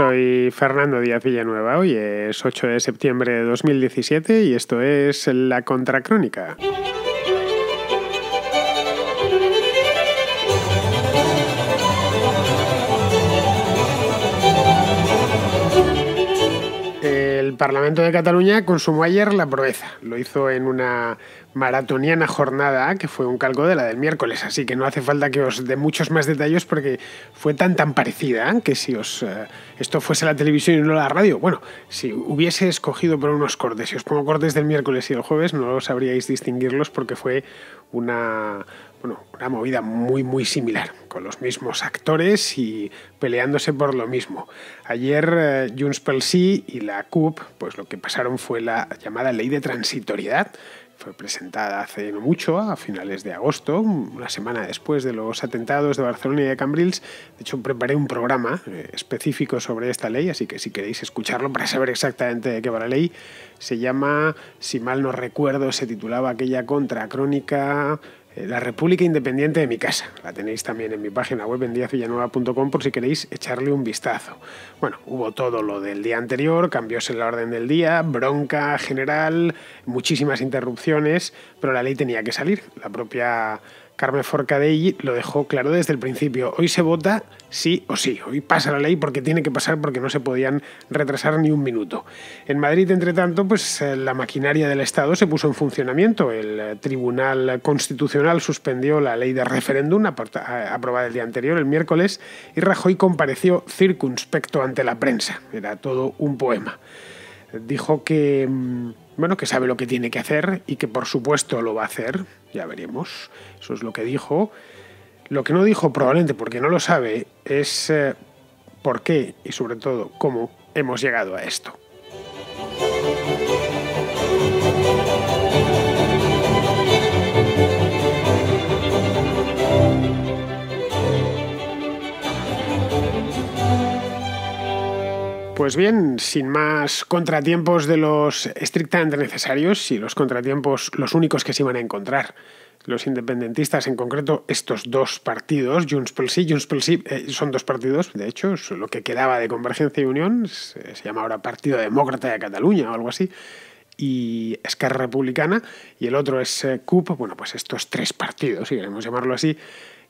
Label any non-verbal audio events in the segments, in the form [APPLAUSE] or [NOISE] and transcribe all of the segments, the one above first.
Soy Fernando Díaz Villanueva, hoy es 8 de septiembre de 2017 y esto es La Contracrónica. Parlamento de Cataluña consumó ayer la proeza. Lo hizo en una maratoniana jornada que fue un calco de la del miércoles, así que no hace falta que os dé muchos más detalles porque fue tan tan parecida que si os eh, esto fuese la televisión y no la radio, bueno, si hubiese escogido por unos cortes, si os pongo cortes del miércoles y el jueves, no sabríais distinguirlos porque fue una bueno, una movida muy muy similar, con los mismos actores y peleándose por lo mismo. Ayer eh, Junts per sí y la CUP, pues lo que pasaron fue la llamada ley de transitoriedad, fue presentada hace no mucho, a finales de agosto, una semana después de los atentados de Barcelona y de Cambrils. De hecho, preparé un programa eh, específico sobre esta ley, así que si queréis escucharlo para saber exactamente de qué va la ley, se llama, si mal no recuerdo, se titulaba aquella contra crónica eh, la República Independiente de mi casa. La tenéis también en mi página web en por si queréis echarle un vistazo. Bueno, hubo todo lo del día anterior, cambios en la orden del día, bronca general, muchísimas interrupciones, pero la ley tenía que salir. La propia Carmen Forcadelli lo dejó claro desde el principio. Hoy se vota sí o sí. Hoy pasa la ley porque tiene que pasar porque no se podían retrasar ni un minuto. En Madrid, entre tanto, pues eh, la maquinaria del Estado se puso en funcionamiento. El eh, Tribunal Constitucional suspendió la ley de referéndum aprobada el día anterior, el miércoles, y Rajoy compareció circunspecto ante la prensa. Era todo un poema dijo que, mm, bueno, que sabe lo que tiene que hacer y que por supuesto lo va a hacer, ya veremos, eso es lo que dijo. Lo que no dijo probablemente porque no lo sabe es eh, por qué y sobre todo cómo hemos llegado a esto. Pues bien, sin más contratiempos de los estrictamente necesarios y los contratiempos los únicos que se iban a encontrar. Los independentistas, en concreto estos dos partidos, Junts pel Sí, Junts Sí eh, son dos partidos, de hecho, lo que quedaba de Convergencia y Unión, se, llama ahora Partido Demócrata de Cataluña o algo así, y Esquerra Republicana, y el otro es eh, CUP, bueno, pues estos tres partidos, si queremos llamarlo así,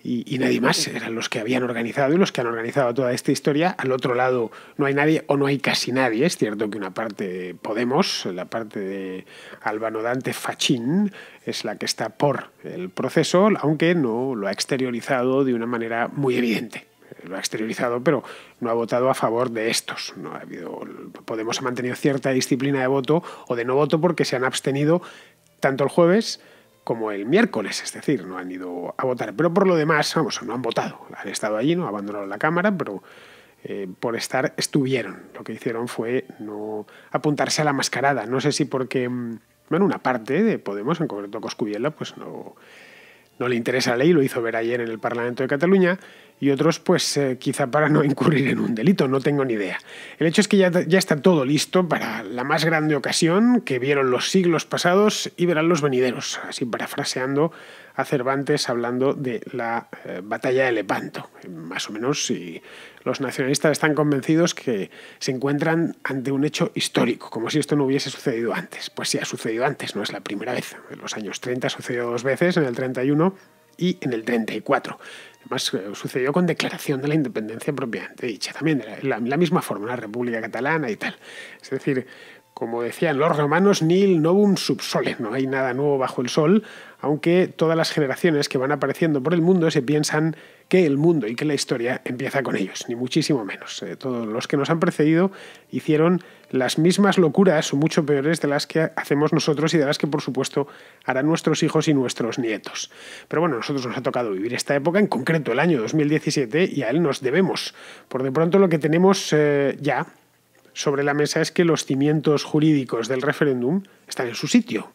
y, nadie más, eran los que habían organizado y los que han organizado toda esta historia. Al otro lado no hay nadie o no hay casi nadie. Es cierto que una parte de Podemos, la parte de Albano Dante Fachín, es la que está por el proceso, aunque no lo ha exteriorizado de una manera muy evidente lo ha exteriorizado, pero no ha votado a favor de estos. No ha habido, Podemos ha mantenido cierta disciplina de voto o de no voto porque se han abstenido tanto el jueves como el miércoles, es decir, no han ido a votar. Pero por lo demás, vamos, no han votado. Han estado allí, no abandonado la Cámara, pero eh, por estar estuvieron. Lo que hicieron fue no apuntarse a la mascarada. No sé si porque, mm, bueno, una parte de Podemos, en concreto Coscubiela, pues no, no le interesa la ley, lo hizo ver ayer en el Parlamento de Cataluña y otros pues eh, quizá para no incurrir en un delito, no tengo ni idea. El hecho es que ya, ya está todo listo para la más grande ocasión que vieron los siglos pasados y verán los venideros, así parafraseando a Cervantes hablando de la eh, batalla de Lepanto. Más o menos si los nacionalistas están convencidos que se encuentran ante un hecho histórico, como si esto no hubiese sucedido antes. Pues sí, ha sucedido antes, no es la primera vez. En los años 30 sucedió dos veces, en el 31 y en el 34. Además, eh, sucedió con declaración de la independencia propiamente dicha, también la, misma forma, la República Catalana y tal. Es decir, como decían los romanos, nil novum sub no hay nada nuevo bajo el sol, aunque todas las generaciones que van apareciendo por el mundo se piensan que el mundo y que la historia empieza con ellos, ni muchísimo menos. Eh, todos los que nos han precedido hicieron las mismas locuras o mucho peores de las que hacemos nosotros y de las que por supuesto harán nuestros hijos y nuestros nietos. Pero bueno, a nosotros nos ha tocado vivir esta época, en concreto el año 2017, y a él nos debemos. Por de pronto lo que tenemos eh, ya sobre la mesa es que los cimientos jurídicos del referéndum están en su sitio.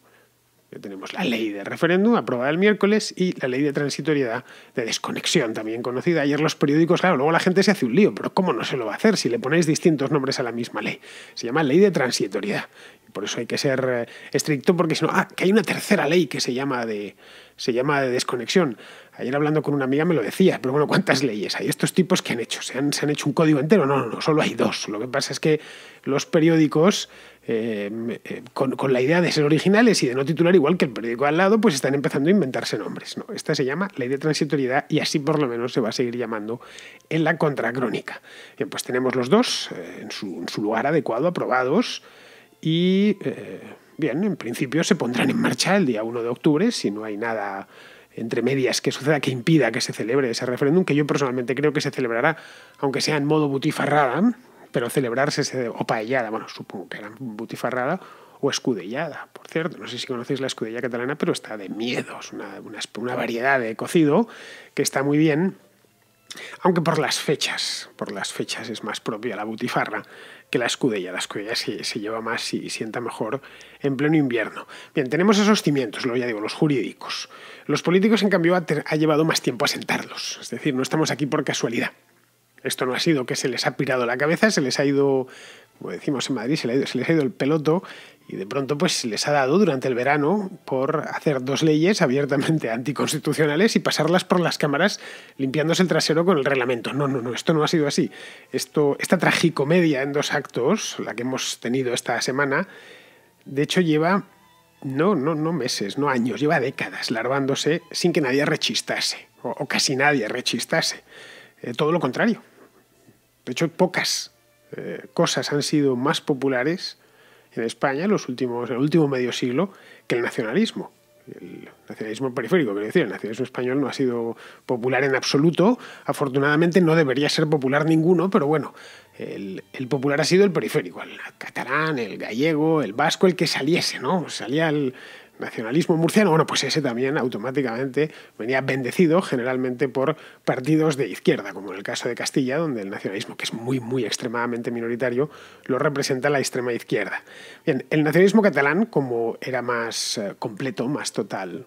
tenemos la ley de referéndum aprobada el miércoles y la ley de transitoriedad de desconexión, también conocida ayer los periódicos. Claro, luego la gente se hace un lío, pero ¿cómo no se lo va a hacer si le ponéis distintos nombres a la misma ley? Se llama ley de transitoriedad. por eso hay que ser eh, estricto, porque si no, ah, que hay una tercera ley que se llama de, se llama de desconexión. Ayer hablando con una amiga me lo decía, pero bueno, ¿cuántas leyes hay? Estos tipos que han hecho, ¿Se han, ¿se han, hecho un código entero? No, no, no, solo hay dos. Lo que pasa es que los periódicos, em, em, con, la idea de ser originales y de no titular igual que el periódico al lado, pues están empezando a inventarse nombres. ¿no? Esta se llama ley de transitoriedad y así por lo menos se va a seguir llamando en la contracrónica. Bien, pues tenemos los dos eh, en, su, en, su, lugar adecuado, aprobados y... Eh, bien, en principio se pondrán en marcha el día 1 de octubre si no hay nada entre medias que suceda que impida que se celebre ese referéndum, que yo personalmente creo que se celebrará, aunque sea en modo butifarrada, pero celebrarse o paellada, bueno, supongo que era butifarrada, o escudellada, por cierto. No sé si conocéis la escudella catalana, pero está de miedos, una, una variedad de cocido que está muy bien, aunque por las fechas, por las fechas es más propia la butifarra que la escudella. La escudella se, se lleva más y sienta mejor en pleno invierno. Bien, tenemos esos cimientos, lo ya digo, los jurídicos. Los políticos, en cambio, ha, ha llevado más tiempo a sentarlos. Es decir, no estamos aquí por casualidad. Esto no ha sido que se les ha pirado la cabeza, se les ha ido como pues decimos en Madrid, se, les ha ido el peloto y de pronto pues les ha dado durante el verano por hacer dos leyes abiertamente [LAUGHS] anticonstitucionales y pasarlas por las cámaras limpiándose el trasero con el reglamento. No, no, no, esto no ha sido así. Esto, esta tragicomedia en dos actos, la que hemos tenido esta semana, de hecho lleva no, no, no meses, no años, lleva décadas larvándose sin que nadie rechistase, o, casi nadie rechistase. Eh, todo lo contrario. De hecho, pocas eh, cosas han sido más populares en España los últimos, el último medio siglo que el nacionalismo. El nacionalismo periférico, quiero decir, el nacionalismo español no ha sido popular en absoluto. Afortunadamente no debería ser popular ninguno, pero bueno, el, el popular ha sido el periférico, el catalán, el gallego, el vasco, el que saliese, ¿no? Salía el, nacionalismo murciano, bueno, pues ese también automáticamente venía bendecido generalmente por partidos de izquierda, como en el caso de Castilla, donde el nacionalismo, que es muy, muy extremadamente minoritario, lo representa la extrema izquierda. Bien, el nacionalismo catalán, como era más eh, completo, más total,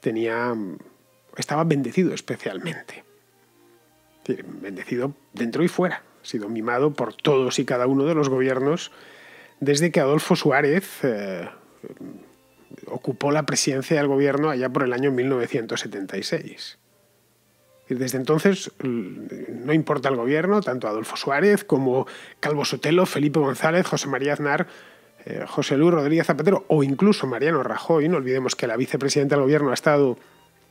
tenía, estaba bendecido especialmente. Bendecido dentro y fuera, ha sido mimado por todos y cada uno de los gobiernos desde que Adolfo Suárez... Eh, ocupó la presidencia del gobierno allá por el año 1976. Desde entonces mm, no importa el gobierno, tanto Adolfo Suárez como Calvo Sotelo, Felipe González, José María Aznar, eh, José Luis Rodríguez Zapatero o incluso Mariano Rajoy, no olvidemos que la vicepresidenta del gobierno ha estado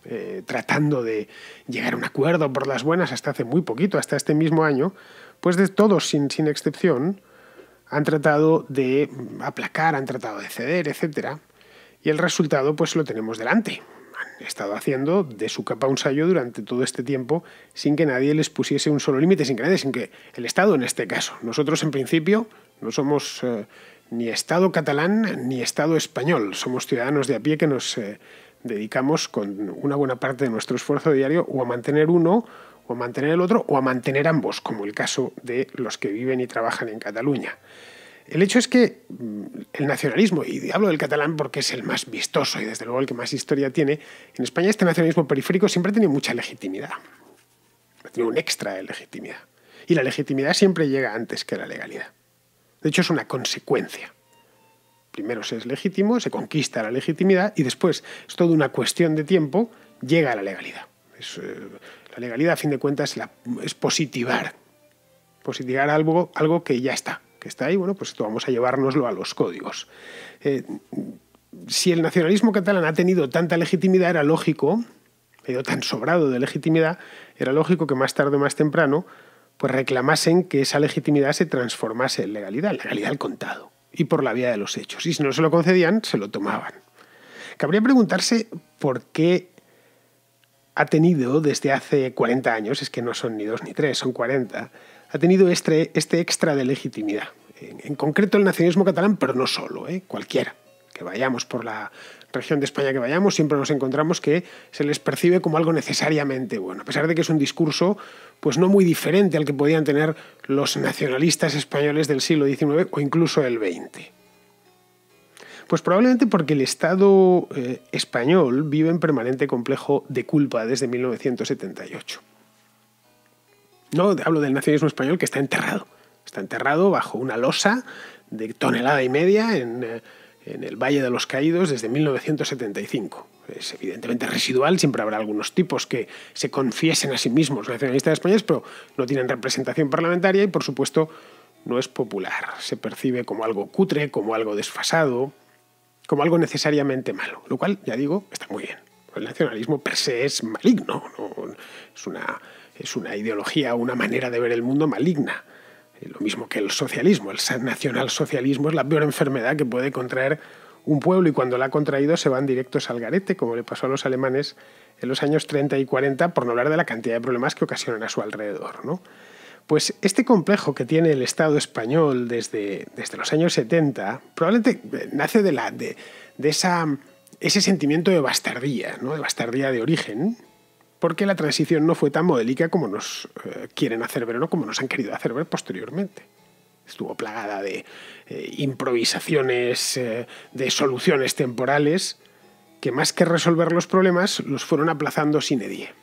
eh, tratando de llegar a un acuerdo por las buenas hasta hace muy poquito, hasta este mismo año, pues de todos sin, sin excepción han tratado de mm, aplacar, han tratado de ceder, etcétera. Y el resultado pues lo tenemos delante. Han estado haciendo de su capa un sayo durante todo este tiempo sin que nadie les pusiese un solo límite, sin que nadie, sin que el Estado en este caso. Nosotros en principio no somos eh, ni Estado catalán ni Estado español, somos ciudadanos de a pie que nos eh, dedicamos con una buena parte de nuestro esfuerzo diario o a mantener uno o a mantener el otro o a mantener ambos, como el caso de los que viven y trabajan en Cataluña. El hecho es que mm, el nacionalismo, y hablo del catalán porque es el más vistoso y desde luego el que más historia tiene, en España este nacionalismo periférico siempre ha tenido mucha legitimidad. Ha tenido un extra de legitimidad. Y la legitimidad siempre llega antes que la legalidad. De hecho, es una consecuencia. Primero se es legítimo, se conquista la legitimidad y después es toda una cuestión de tiempo, llega a la legalidad. Eh, la legalidad, a fin de cuentas, es positivar. Positivar algo, algo que ya está que está ahí, bueno, pues esto vamos a llevárnoslo a los códigos. Eh, si el nacionalismo catalán ha tenido tanta legitimidad, era lógico, ha ido tan sobrado de legitimidad, era lógico que más tarde o más temprano pues reclamasen que esa legitimidad se transformase en legalidad, legalidad al contado, y por la vía de los hechos. Y si no se lo concedían, se lo tomaban. Cabría preguntarse por qué ha tenido desde hace 40 años, es que no son ni dos ni tres, son 40, ha tenido este, este, extra de legitimidad. En, concreto el nacionalismo catalán, pero no solo, ¿eh? cualquiera. Que vayamos por la región de España que vayamos, siempre nos encontramos que se les percibe como algo necesariamente bueno, a pesar de que es un discurso pues no muy diferente al que podían tener los nacionalistas españoles del siglo XIX o incluso el XX. Pues probablemente porque el Estado eh, español vive en permanente complejo de culpa desde 1978. No, hablo del nacionalismo español que está enterrado. Está enterrado bajo una losa de tonelada y media en, eh, el Valle de los Caídos desde 1975. Es evidentemente residual, siempre habrá algunos tipos que se confiesen a sí mismos nacionalistas españoles, pero no tienen representación parlamentaria y, por supuesto, no es popular. Se percibe como algo cutre, como algo desfasado, como algo necesariamente malo, lo cual, ya digo, está muy bien. El nacionalismo per se es maligno, es una es una ideología, una manera de ver el mundo maligna. Eh, lo mismo que el socialismo. El nacionalsocialismo es la peor enfermedad que puede contraer un pueblo y cuando la ha contraído se van directos al garete, como le pasó a los alemanes en los años 30 y 40, por no hablar de la cantidad de problemas que ocasionan a su alrededor. ¿no? Pues este complejo que tiene el Estado español desde, desde los años 70 probablemente eh, nace de, la, de esa, ese sentimiento de bastardía, ¿no? de bastardía de origen, porque la transición no fue tan modélica como nos eh, quieren hacer ver o no como nos han querido hacer ver posteriormente. Estuvo plagada de eh, improvisaciones, eh, de soluciones temporales, que más que resolver los problemas los fueron aplazando sin edie,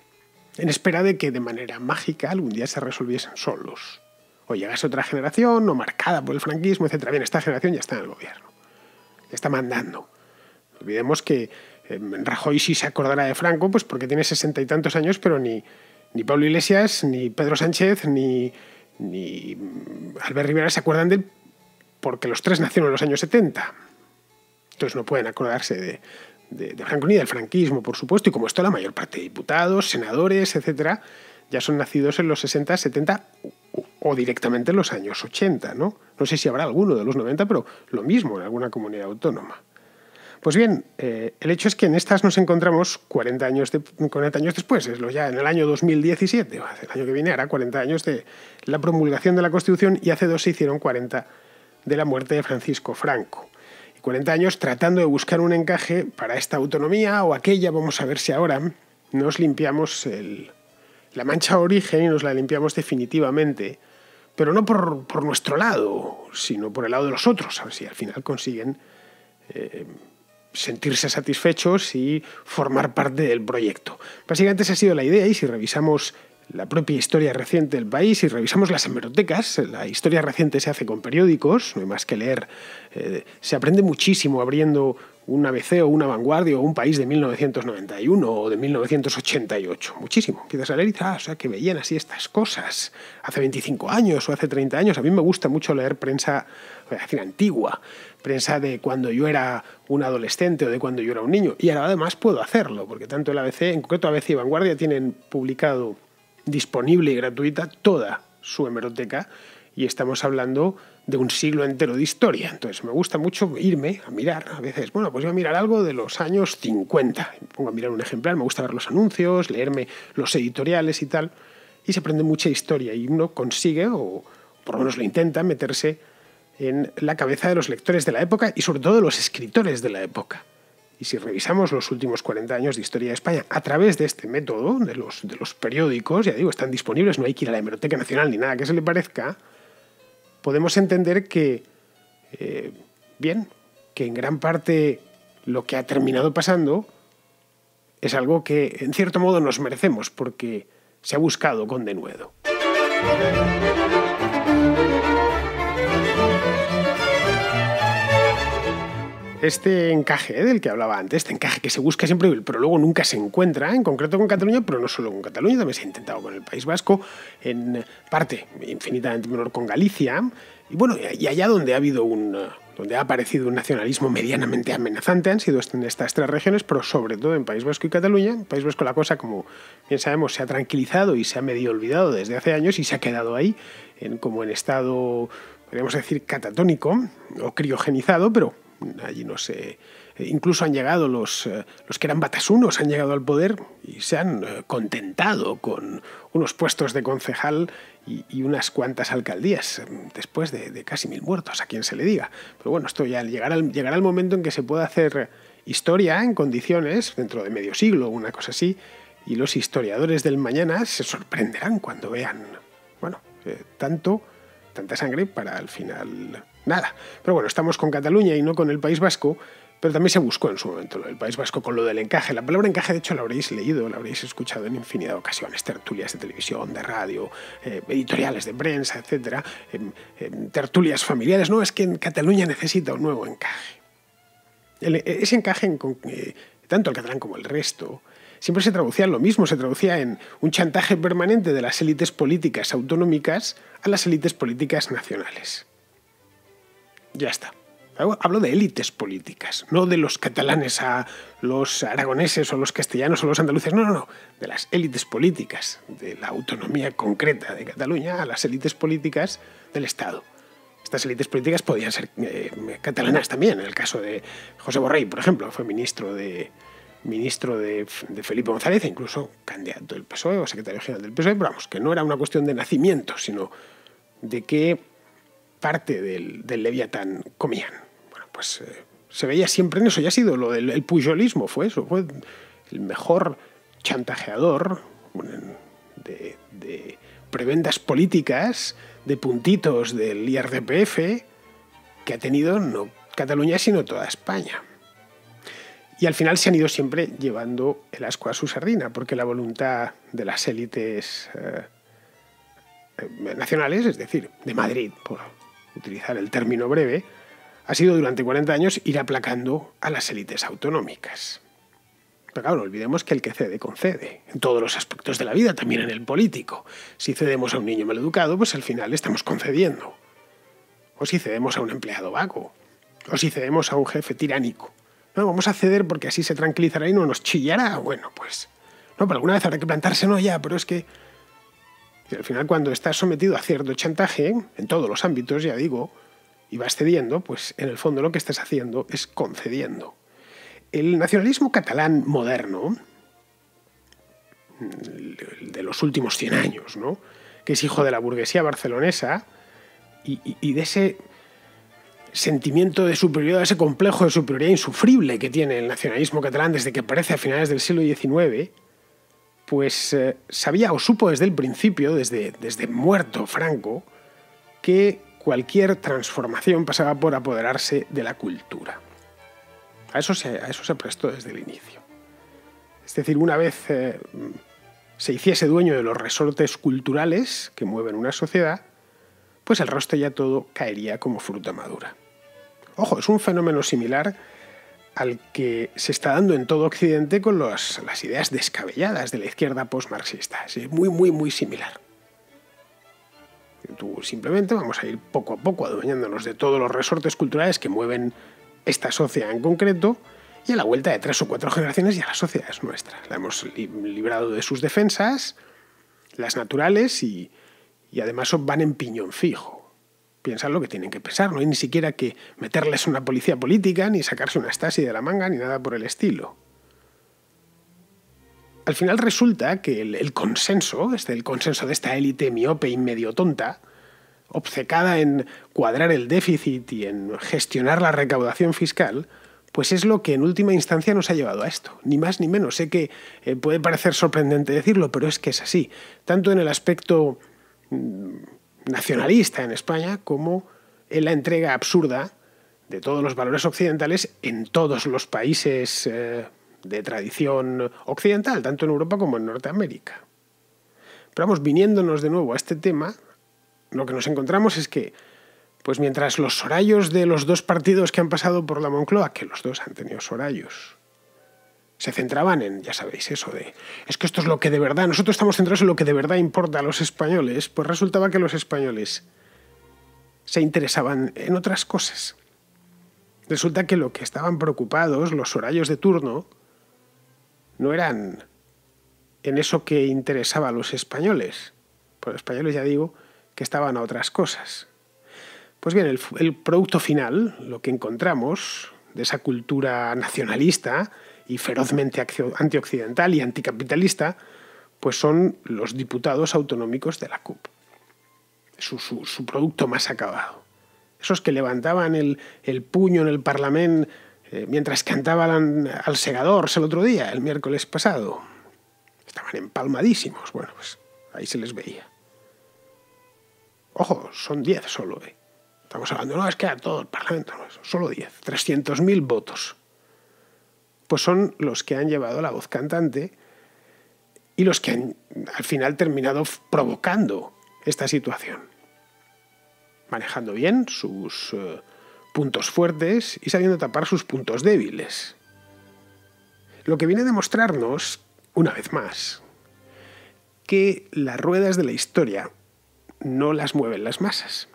en espera de que de manera mágica algún día se resolviesen solos. O llegase otra generación, o marcada por el franquismo, etc. Bien, esta generación ya está en el gobierno, ya está mandando. Olvidemos que eh, Rajoy sí se acordará de Franco, pues porque tiene sesenta y tantos años, pero ni, ni Pablo Iglesias, ni Pedro Sánchez, ni, Albert Rivera se acuerdan de él porque los tres nacieron en los años 70. Entonces no pueden acordarse de, Franco ni del franquismo, por supuesto, y como esto la mayor parte de diputados, senadores, etcétera, ya son nacidos en los 60, 70 o, directamente en los años 80, ¿no? No sé si habrá alguno de los 90, pero lo mismo en alguna comunidad autónoma. Pues bien, eh, el hecho es que en estas nos encontramos 40 años, de, 40 años después, es lo ya en el año 2017, el año que viene ahora, 40 años de la promulgación de la Constitución y hace dos se hicieron 40 de la muerte de Francisco Franco. Y 40 años tratando de buscar un encaje para esta autonomía o aquella, vamos a ver si ahora nos limpiamos la mancha de origen y nos la limpiamos definitivamente, pero no por, nuestro lado, sino por el lado de los otros, a ver si al final consiguen eh, sentirse satisfechos y formar parte del proyecto. Básicamente esa ha sido la idea y si revisamos la propia historia reciente del país, y revisamos las hemerotecas, la historia reciente se hace con periódicos, no hay más que leer, eh, se aprende muchísimo abriendo un ABC o una vanguardia o un país de 1991 o de 1988. Muchísimo. Empiezas a leer y dices, ah, o sea, que veían así estas cosas hace 25 años o hace 30 años. A mí me gusta mucho leer prensa eh, antigua, prensa de cuando yo era un adolescente o de cuando yo era un niño. Y ahora además puedo hacerlo, porque tanto el ABC, en concreto ABC y Vanguardia, tienen publicado disponible y gratuita toda su hemeroteca y estamos hablando de un siglo entero de historia. Entonces me gusta mucho irme a mirar, a veces, bueno, pues voy a mirar algo de los años 50. Me pongo a mirar un ejemplar, me gusta ver los anuncios, leerme los editoriales y tal, y se aprende mucha historia y uno consigue, o por lo menos lo intenta, meterse en la cabeza de los lectores de la época y sobre todo de los escritores de la época. Y si revisamos los últimos 40 años de historia de España a través de este método, de los, de los periódicos, ya digo, están disponibles, no hay que ir a la Hemeroteca Nacional ni nada que se le parezca, podemos entender que, eh, bien, que en gran parte lo que ha terminado pasando es algo que en cierto modo nos merecemos porque se ha buscado con denuedo. este encaje eh, del que hablaba antes, este encaje que se busca siempre, pero luego nunca se encuentra, en concreto con Cataluña, pero no solo con Cataluña, también se ha intentado con el País Vasco, en parte infinitamente menor con Galicia, y bueno, y allá donde ha habido un, eh, donde ha aparecido un nacionalismo medianamente amenazante han sido en estas tres regiones, pero sobre todo en País Vasco y Cataluña. En País Vasco la cosa, como bien sabemos, se ha tranquilizado y se ha medio olvidado desde hace años y se ha quedado ahí en, como en estado, podríamos decir, catatónico o criogenizado, pero allí no sé. Eh, incluso han llegado los, eh, los que eran batasunos, han llegado al poder y se han eh, contentado con unos puestos de concejal y, unas cuantas alcaldías, después de, casi mil muertos, a quien se le diga. Pero bueno, esto ya llegará, el momento en que se pueda hacer historia en condiciones, dentro de medio siglo, una cosa así, y los historiadores del mañana se sorprenderán cuando vean, bueno, tanto, tanta sangre para el final nada. Pero bueno, estamos con Cataluña y no con el País Vasco, pero también se buscó en su momento el País Vasco con lo del encaje. La palabra encaje, de hecho, la habréis leído, la habréis escuchado en infinidad de ocasiones, tertulias de televisión, de radio, eh, editoriales de prensa, etcétera, tertulias familiares. No, es que en Cataluña necesita un nuevo encaje. E, ese encaje, en, eh, tanto el catalán como el resto, siempre se traducía en lo mismo, se traducía en un chantaje permanente de las élites políticas autonómicas a las élites políticas nacionales. Ya está. Hablo de élites políticas, no de los catalanes a los aragoneses o los castellanos o los andaluces, no, no, no, de las élites políticas, de la autonomía concreta de Cataluña a las élites políticas del Estado. Estas élites políticas podían ser eh, catalanas también, en el caso de José Borrell, por ejemplo, fue ministro de, ministro de, Felipe González, e incluso candidato del PSOE o secretario general del PSOE, pero vamos, que no era una cuestión de nacimiento, sino de que parte del, Leviatán comían. Bueno, pues eh, se veía siempre en eso, ya ha sido lo del el fue eso, el mejor chantajeador de, de prebendas políticas, de puntitos del IRDPF que ha tenido no Cataluña, sino toda España. Y al final se han ido siempre llevando el asco a su sardina, porque la voluntad de las élites eh, eh, nacionales, es decir, de Madrid, por, utilizar el término breve, ha sido durante 40 años ir aplacando a las élites autonómicas. Pero claro, olvidemos que el que cede, concede, en todos los aspectos de la vida, también en el político. Si cedemos a un niño maleducado, pues al final estamos concediendo. O si cedemos a un empleado vago. O si cedemos a un jefe tiránico. No, vamos a ceder porque así se tranquilizará y no nos chillará. Bueno, pues... No, pero alguna vez habrá que plantarse, no, ya, pero es que al final, cuando estás sometido a cierto chantaje, en todos los ámbitos, ya digo, y vas cediendo, pues en el fondo lo que estás haciendo es concediendo. El nacionalismo catalán moderno, de los últimos 100 años, ¿no? que es hijo de la burguesía barcelonesa y, y, de ese sentimiento de superioridad, ese complejo de superioridad insufrible que tiene el nacionalismo catalán desde que aparece a finales del siglo XIX, pues eh, sabía o supo desde el principio, desde, desde muerto Franco, que cualquier transformación pasaba por apoderarse de la cultura. A eso se, a prestó desde el inicio. Es decir, una vez eh, se hiciese dueño de los resortes culturales que mueven una sociedad, pues el rostro ya todo caería como fruta madura. Ojo, es un fenómeno similar al que se está dando en todo Occidente con las ideas descabelladas de la izquierda postmarxista. Es muy, muy, muy similar. Tú simplemente vamos a ir poco a poco adueñándonos de todos los resortes culturales que mueven esta sociedad en concreto y a la vuelta de tres o cuatro generaciones ya la sociedad es nuestra. La hemos librado de sus defensas, las naturales y además van en piñón fijo piensan lo que tienen que pensar. No hay ni siquiera que meterles una policía política, ni sacarse una Stasi de la manga, ni nada por el estilo. Al final resulta que el, consenso, este, el consenso de esta élite miope y medio tonta, obcecada en cuadrar el déficit y en gestionar la recaudación fiscal, pues es lo que en última instancia nos ha llevado a esto, ni más ni menos. Sé que eh, puede parecer sorprendente decirlo, pero es que es así, tanto en el aspecto mm, nacionalista en España como en la entrega absurda de todos los valores occidentales en todos los países eh, de tradición occidental, tanto en Europa como en Norteamérica. Pero vamos, viniéndonos de nuevo a este tema, lo que nos encontramos es que, pues mientras los sorayos de los dos partidos que han pasado por la Moncloa, que los dos han tenido sorayos se centraban en, ya sabéis, eso de, es que esto es lo que de verdad, nosotros estamos centrados en lo que de verdad importa a los españoles, pues resultaba que los españoles se interesaban en otras cosas. Resulta que lo que estaban preocupados los horarios de turno no eran en eso que interesaba a los españoles. Por españoles ya digo que estaban a otras cosas. Pues bien, el, el producto final, lo que encontramos de esa cultura nacionalista, y ferozmente antioccidental y anticapitalista, pues son los diputados autonómicos de la CUP. Su, su, producto más acabado. Esos que levantaban el, el puño en el Parlamento eh, mientras cantaban al segador el otro día, el miércoles pasado. Estaban empalmadísimos. Bueno, pues ahí se les veía. Ojo, son 10 solo. Eh. Estamos hablando, no, es que a todo el Parlamento, no, solo 10. 300.000 votos. Pues son los que han llevado la voz cantante y los que han al final terminado provocando esta situación, manejando bien sus eh, puntos fuertes y sabiendo tapar sus puntos débiles. Lo que viene a demostrarnos, una vez más, que las ruedas de la historia no las mueven las masas.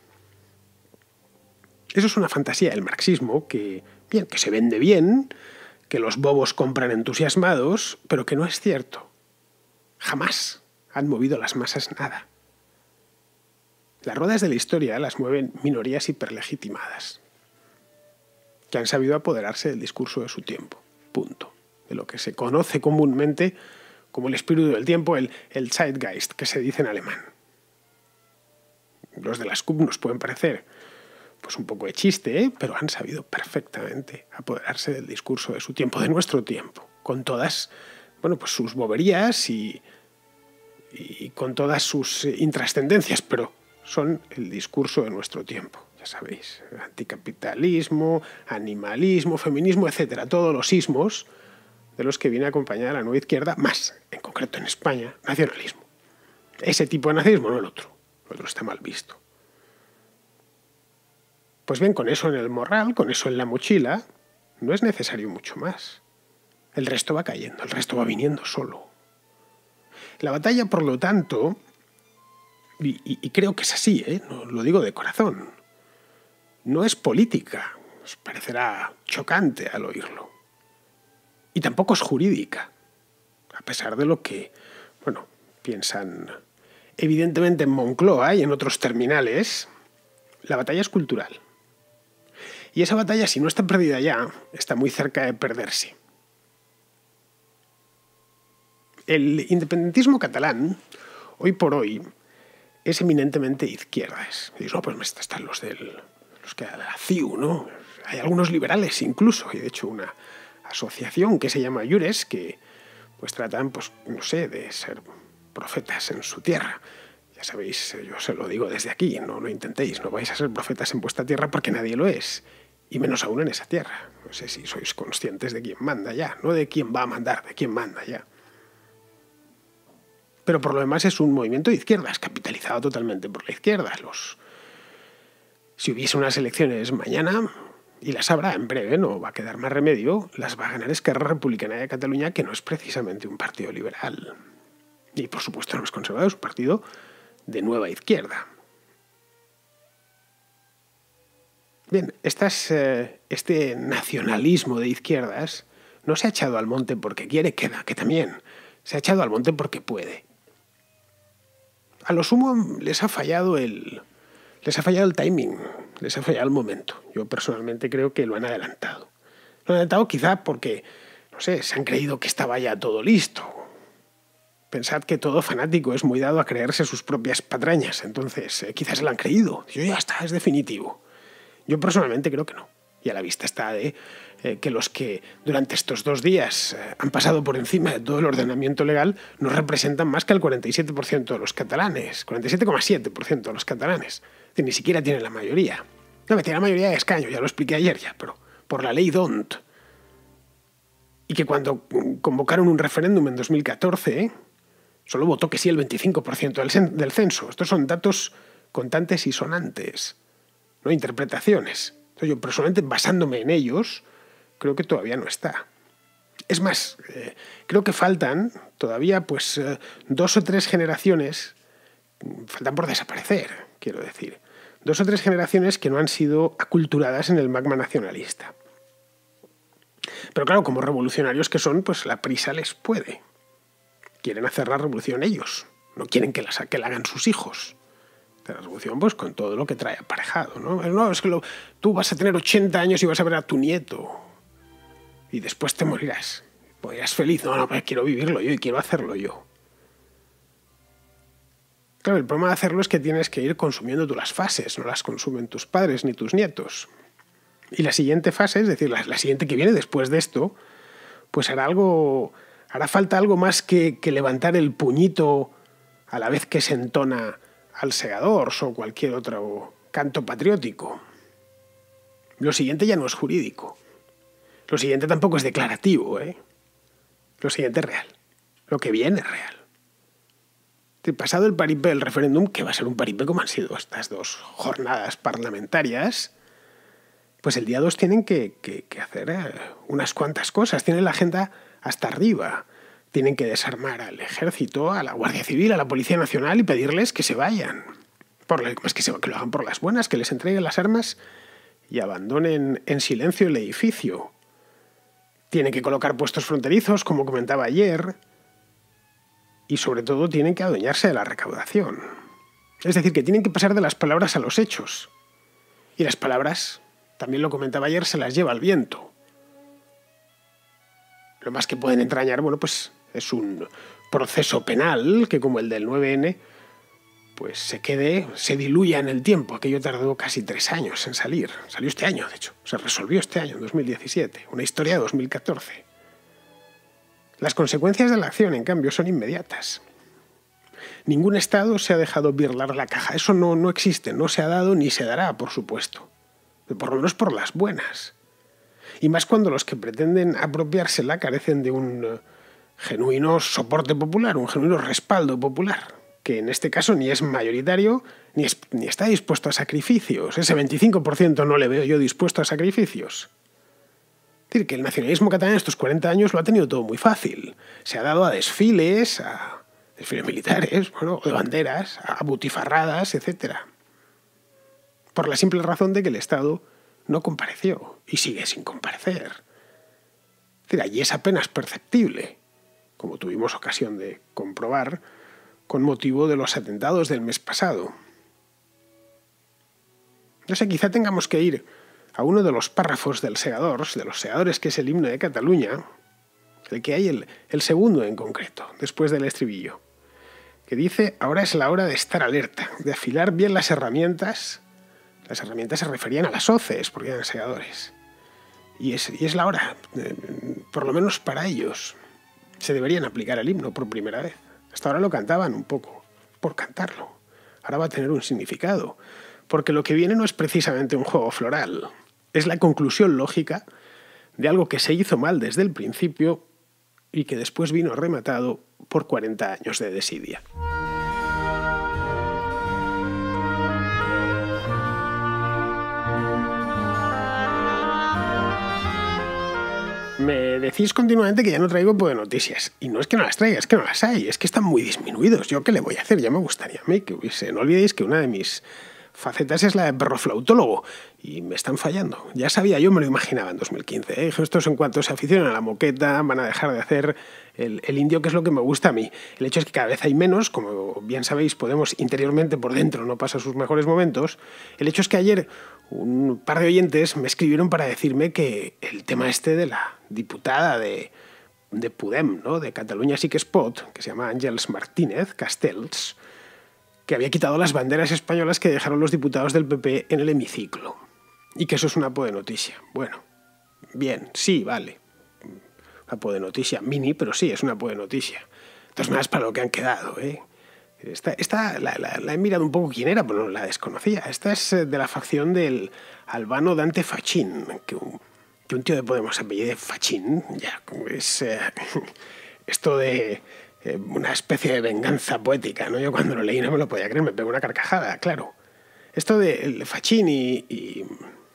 Eso es una fantasía del marxismo que, bien, que se vende bien, que los bobos compran entusiasmados, pero que no es cierto. Jamás han movido las masas nada. Las ruedas de la historia las mueven minorías hiperlegitimadas, que han sabido apoderarse del discurso de su tiempo. Punto. De lo que se conoce comúnmente como el espíritu del tiempo, el, el Zeitgeist, que se dice en alemán. Los de las CUP nos pueden parecer pues un poco de chiste, ¿eh? pero han sabido perfectamente apoderarse del discurso de su tiempo, de nuestro tiempo, con todas, bueno, pues sus boberías y, con todas sus intrascendencias, pero son el discurso de nuestro tiempo, ya sabéis, anticapitalismo, animalismo, feminismo, etcétera, todos los ismos de los que viene acompañada la nueva izquierda, más, en concreto en España, nacionalismo. Ese tipo de nazismo no el otro. El otro está mal visto. Pues bien, con eso en el morral, con eso en la mochila, no es necesario mucho más. El resto va cayendo, el resto va viniendo solo. La batalla, por lo tanto, y, creo que es así, ¿eh? lo digo de corazón, no es política, os parecerá chocante al oírlo. Y tampoco es jurídica, a pesar de lo que, bueno, piensan evidentemente en Moncloa y en otros terminales, la batalla es cultural. Y esa batalla, si no está perdida ya, está muy cerca de perderse. El independentismo catalán, hoy por hoy, es eminentemente izquierdas. no, pues están los, del, los que la CIU, ¿no? Hay algunos liberales incluso, y de hecho una asociación que se llama Yures, que pues tratan, pues, no sé, de ser profetas en su tierra. Ya sabéis, yo se lo digo desde aquí, no lo intentéis, no vais a ser profetas en vuestra tierra porque nadie lo es y menos aún en esa tierra. No sé si sois conscientes de quién manda ya, no de quién va a mandar, de quién manda ya. Pero por lo demás es un movimiento de izquierdas, capitalizado totalmente por la izquierda. Los... Si hubiese unas elecciones mañana, y las habrá en breve, no va a quedar más remedio, las va a ganar Esquerra Republicana de Cataluña, que no es precisamente un partido liberal. Y por supuesto no es conservador, es un partido de nueva izquierda. Bien, eh, este nacionalismo de izquierdas no se ha echado al monte porque quiere, queda, que también. Se ha echado al monte porque puede. A lo sumo les ha fallado el, les ha fallado el timing, les ha fallado el momento. Yo personalmente creo que lo han adelantado. Lo han adelantado quizá porque, no sé, se han creído que estaba ya todo listo. Pensad que todo fanático es muy dado a creerse sus propias patrañas, entonces eh, quizás se lo han creído. Yo ya está, es definitivo. Yo personalmente creo que no. Y a la vista está de eh, que los que durante estos dos días eh, han pasado por encima de todo el ordenamiento legal no representan más que el 47% de los catalanes, 47,7% de los catalanes. ni siquiera tienen la mayoría. No, que tiene la mayoría de escaños, ya lo expliqué ayer ya, pero por la ley DONT. Y que cuando convocaron un referéndum en 2014, solo votó que sí el 25% del censo. Estos son datos contantes y sonantes interpretaciones. Entonces, yo personalmente, basándome en ellos, creo que todavía no está. Es más, eh, creo que faltan todavía pues, eh, dos o tres generaciones, faltan por desaparecer, quiero decir, dos o tres generaciones que no han sido aculturadas en el magma nacionalista. Pero claro, como revolucionarios que son, pues la prisa les puede. Quieren hacer la revolución ellos, no quieren que la, que la hagan sus hijos la revolución, pues con todo lo que trae aparejado. No, es que tú vas a tener 80 años y vas a ver a tu nieto y después te morirás. Podrías feliz. No, no, pero quiero vivirlo yo y quiero hacerlo yo. Claro, el problema de hacerlo es que tienes que ir consumiendo tú las fases, no las consumen tus padres ni tus nietos. Y la siguiente fase, es decir, la, siguiente que viene después de esto, pues hará algo, hará falta algo más que, que levantar el puñito a la vez que se entona ...al Segadors o cualquier otro canto patriótico. Lo siguiente ya no es jurídico. Lo siguiente tampoco es declarativo, ¿eh? Lo siguiente es real. Lo que viene es real. De pasado el paripé del referéndum, que va a ser un paripé como han sido estas dos jornadas parlamentarias, pues el día 2 tienen que, que hacer eh, unas cuantas cosas. Tienen la agenda hasta arriba tienen que desarmar al ejército, a la Guardia Civil, a la Policía Nacional y pedirles que se vayan. Por pues que, que lo hagan por las buenas, que les entreguen las armas y abandonen en silencio el edificio. Tienen que colocar puestos fronterizos, como comentaba ayer, y sobre todo tienen que adueñarse de la recaudación. Es decir, que tienen que pasar de las palabras a los hechos. Y las palabras, también lo comentaba ayer, se las lleva el viento. Lo más que pueden entrañar, bueno, pues es un proceso penal que como el del 9N, pues se quede, se diluya en el tiempo. Aquello tardó casi tres años en salir. Salió este año, de hecho. Se resolvió este año, en 2017. Una historia de 2014. Las consecuencias de la acción, en cambio, son inmediatas. Ningún Estado se ha dejado birlar la caja. Eso no, no existe, no se ha dado ni se dará, por supuesto. Por lo menos por las buenas. Y más cuando los que pretenden apropiársela carecen de un genuino soporte popular, un genuino respaldo popular, que en este caso ni es mayoritario ni, está dispuesto a sacrificios. Ese 25% no le veo yo dispuesto a sacrificios. Es decir, que el nacionalismo catalán en estos 40 años lo ha tenido todo muy fácil. Se ha dado a desfiles, a desfiles militares, [LAUGHS] bueno, de banderas, a butifarradas, etc. Por la simple razón de que el Estado no compareció y sigue sin comparecer. Es decir, allí es apenas perceptible como tuvimos ocasión de comprobar, con motivo de los atentados del mes pasado. No sé, quizá tengamos que ir a uno de los párrafos del Segador, de los Segadores, que es el himno de Cataluña, el que hay el, segundo en concreto, después del estribillo, que dice, ahora es la hora de estar alerta, de afilar bien las herramientas. Las herramientas se referían a las hoces, porque eran segadores. Y y es la hora, eh, por lo menos para ellos se deberían aplicar al himno por primera vez. Hasta ahora lo cantaban un poco, por cantarlo. Ahora va a tener un significado, porque lo que viene no es precisamente un juego floral, es la conclusión lógica de algo que se hizo mal desde el principio y que después vino rematado por 40 años de desidia. me decís continuamente que ya no traigo pues, noticias. Y no es que no las traiga, es que no las hay, es que están muy disminuidos. ¿Yo qué le voy a hacer? Ya me gustaría que hubiese. No olvidéis que una de mis facetas es la de perroflautólogo y me están fallando. Ya sabía, yo me lo imaginaba en 2015. ¿eh? Estos en cuanto se aficionan a la moqueta van a dejar de hacer el, el, indio, que es lo que me gusta a mí. El hecho es que cada vez hay menos, como bien sabéis, Podemos interiormente por dentro no pasa sus mejores momentos. El hecho es que ayer un par de oyentes me escribieron para decirme que el tema este de la diputada de, PUDEM, ¿no? de Cataluña sí que es que se llama Ángels Martínez Castells, que había quitado las banderas españolas que dejaron los diputados del PP en el hemiciclo. Y que eso es una de noticia. Bueno, bien, sí, vale. Una de noticia mini, pero sí, es una de noticia. Entonces, nada es para lo que han quedado, ¿eh? Esta, esta la, he mirado un poco quién era, pero la desconocía. Esta es eh, de la facción del albano Dante Fachín, que un, tío de Podemos se de Fachín, ya, es eh, [LAUGHS] esto de eh, una especie de venganza poética, ¿no? Yo cuando lo leí no me lo podía creer, me pegó una carcajada, claro. Esto de Fachín y,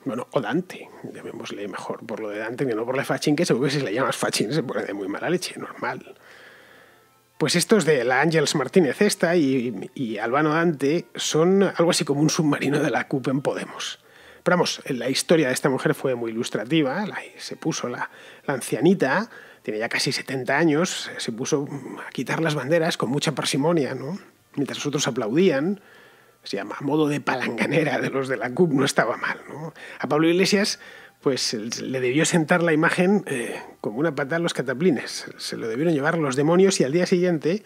bueno, o Dante, debemos leer mejor por lo de Dante que no por la Fachín, que seguro que si le llamas Fachín se pone de muy mala leche, normal. Pues estos de la Ángels Martínez Esta y, y, Albano Dante son algo así como un submarino de la CUP en Podemos. Pero vamos, la historia de esta mujer fue muy ilustrativa, se puso la, ancianita, tiene ya casi 70 años, se puso a quitar las banderas con mucha parsimonia, mientras los otros aplaudían, se llama, a modo de palanganera de los de la CUP, no estaba mal. A Pablo Iglesias pues le debió sentar la imagen eh, como una patada a los cataplines. Se lo debieron llevar los demonios y al día siguiente,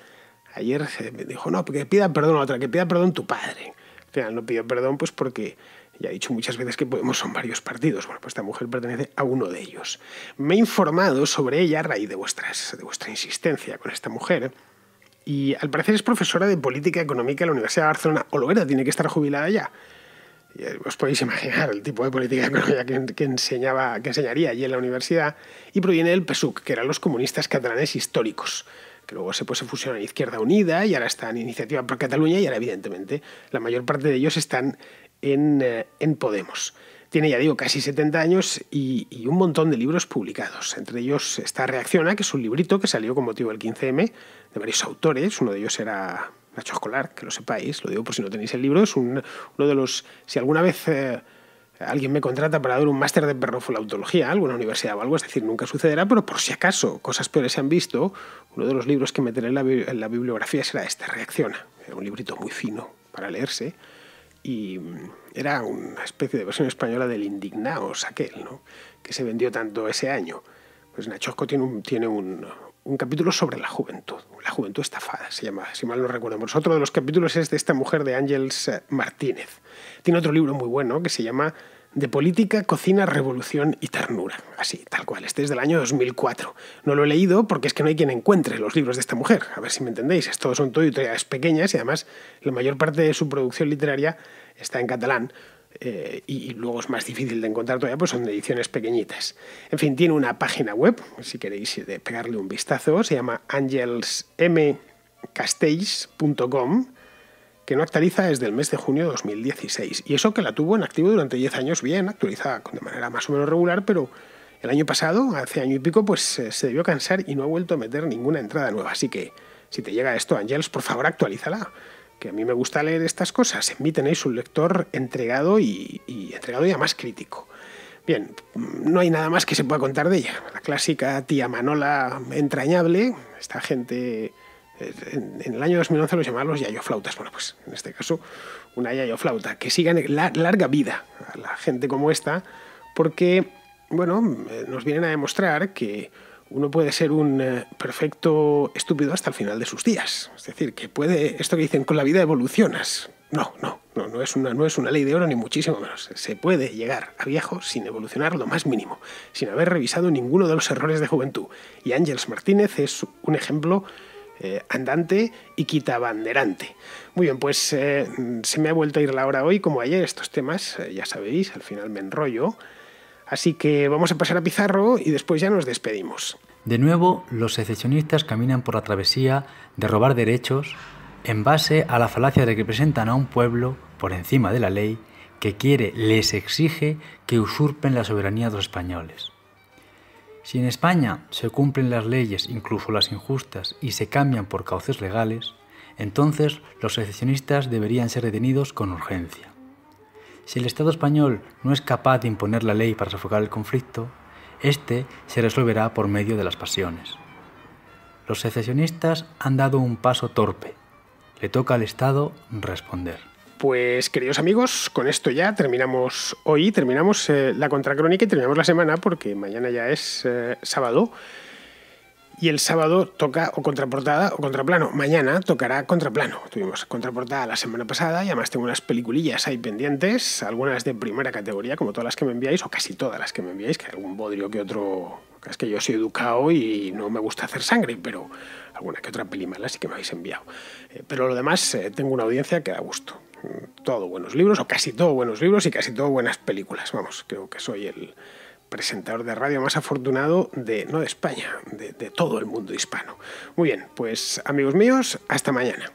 ayer me dijo, no, que pida perdón a otra, que pida perdón tu padre. Al final no pidió perdón pues porque ya he dicho muchas veces que Podemos son varios partidos. Bueno, pues esta mujer pertenece a uno de ellos. Me he informado sobre ella a raíz de, vuestras, de vuestra insistencia con esta mujer. Y al parecer es profesora de política económica en la Universidad de Barcelona. O lo era, tiene que estar jubilada ya. Eh, os podéis imaginar el tipo de política [LAUGHS] económica que, que, enseñaba, que enseñaría allí en la universidad, y proviene del PSUC, que eran los comunistas catalanes históricos, que luego se, pues, se Izquierda Unida y ahora están en Iniciativa por Cataluña y ahora evidentemente la mayor parte de ellos están en, eh, en Podemos. Tiene, ya digo, casi 70 años y, y, un montón de libros publicados. Entre ellos está Reacciona, que es un librito que salió con motivo del 15M, de varios autores. Uno de ellos era Nacho Escolar, que lo sepáis, lo digo por si no tenéis el libro, es un, uno de los... Si alguna vez... Eh, alguien me contrata para dar un máster de la a alguna universidad o algo, es decir, nunca sucederá, pero por si acaso cosas peores se han visto, uno de los libros que meteré en la, bibliografía será este, Reacciona. Era un librito muy fino para leerse y mm, era una especie de versión española del Indignaos aquel, ¿no? que se vendió tanto ese año. Pues Nachosco tiene un, tiene un, un capítulo sobre la juventud, la juventud estafada, se llama, si mal no recuerdo. Pues otro de los capítulos es de esta mujer de Ángels eh, Martínez. Tiene otro libro muy bueno que se llama De política, cocina, revolución y ternura. Así, tal cual. Este es del año 2004. No lo he leído porque es que no hay quien encuentre los libros de esta mujer. A ver si me entendéis. Estos son todo y editoriales pequeñas y además la mayor parte de su producción literaria está en catalán eh, y, luego es más difícil de encontrar todavía, pues son ediciones pequeñitas. En fin, tiene una página web, si queréis eh, pegarle un vistazo, se llama angelsmcastells.com, que no actualiza desde el mes de junio de 2016. Y eso que la tuvo en activo durante 10 años bien, actualizada de manera más o menos regular, pero el año pasado, hace año y pico, pues eh, se debió cansar y no ha vuelto a meter ninguna entrada nueva. Así que si te llega esto, Angels, por favor actualízala que a mí me gusta leer estas cosas. En mí tenéis un lector entregado y, entregado y además crítico. Bien, no hay nada más que se pueda contar de ella. La clásica tía Manola entrañable, esta gente eh, en, el año 2011 los llamaban los flautas Bueno, pues en este caso una flauta Que sigan la, larga vida a la gente como esta, porque, bueno, eh, nos vienen a demostrar que uno puede ser un eh, perfecto estúpido hasta el final de sus días. Es decir, que puede, esto que dicen, con la vida evolucionas. No, no, no, no es, una, no es una ley de oro ni muchísimo menos. Se puede llegar a viejo sin evolucionar lo más mínimo, sin haber revisado ninguno de los errores de juventud. Y Ángels Martínez es un ejemplo eh, andante y quitabanderante. Muy bien, pues eh, se me ha vuelto a ir la hora hoy como ayer estos temas, ya sabéis, al final me enrollo. Así que vamos a pasar a Pizarro y después ya nos despedimos. De nuevo, los secesionistas caminan por la travesía de robar derechos en base a la falacia de que presentan a un pueblo por encima de la ley que quiere, les exige que usurpen la soberanía de los españoles. Si en España se cumplen las leyes, incluso las injustas, y se cambian por cauces legales, entonces los secesionistas deberían ser detenidos con urgencia. Si el Estado español no es capaz de imponer la ley para sofocar el conflicto, este se resolverá por medio de las pasiones. Los secesionistas han dado un paso torpe. Le toca al Estado responder. Pues queridos amigos, con esto ya terminamos hoy, terminamos eh, la contracrónica y terminamos la semana porque mañana ya es eh, sábado y el sábado toca o contraportada o contraplano. Mañana tocará contraplano. Tuvimos contraportada la semana pasada y además tengo unas peliculillas ahí pendientes, algunas de primera categoría, como todas las que me enviáis, o casi todas las que me enviáis, que algún bodrio que otro. Es que yo soy educado y no me gusta hacer sangre, pero alguna que otra peli mala sí que me habéis enviado. Eh, pero lo demás, eh, tengo una audiencia que da gusto. Mm, todo buenos libros, o casi todo buenos libros y casi todo buenas películas. Vamos, creo que soy el, presentador de radio más afortunado de, no de España, de, todo el mundo hispano. Muy bien, pues amigos míos, hasta mañana.